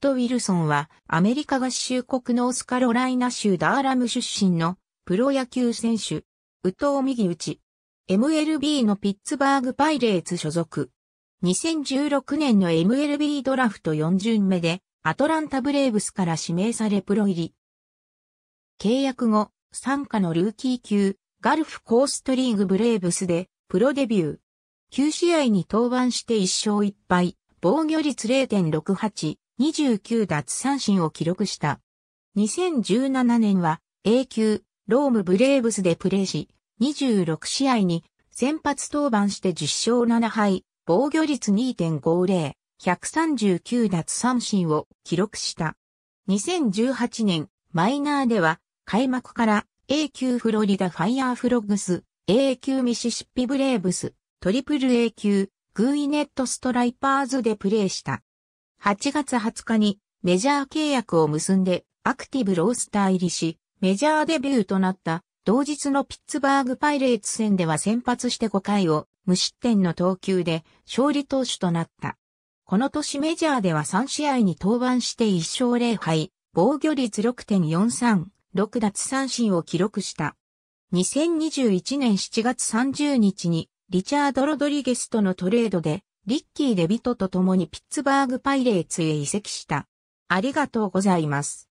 ド・ウィルソンはアメリカ合衆国ノースカロライナ州ダーラム出身のプロ野球選手、宇藤右打ち。MLB のピッツバーグパイレーツ所属。2016年の MLB ドラフト4巡目でアトランタブレーブスから指名されプロ入り。契約後、参加のルーキー級、ガルフコーストリーグブレーブスでプロデビュー。9試合に登板して1勝1敗、防御率0.68、29奪三振を記録した。2017年は A 級ロームブレーブスでプレーし、26試合に先発登板して10勝7敗、防御率2.50、139奪三振を記録した。2018年、マイナーでは、開幕から A 級フロリダファイアーフロッグス、A 級ミシシッピブレーブス、トリプル A 級、グーイネットストライパーズでプレーした。8月20日にメジャー契約を結んでアクティブロースター入りし、メジャーデビューとなった同日のピッツバーグパイレーツ戦では先発して5回を無失点の投球で勝利投手となった。この年メジャーでは3試合に登板して1勝0敗、防御率6.43、6奪三振を記録した。2021年7月30日にリチャード・ロドリゲスとのトレードでリッキー・デビトと共にピッツバーグパイレーツへ移籍した。ありがとうございます。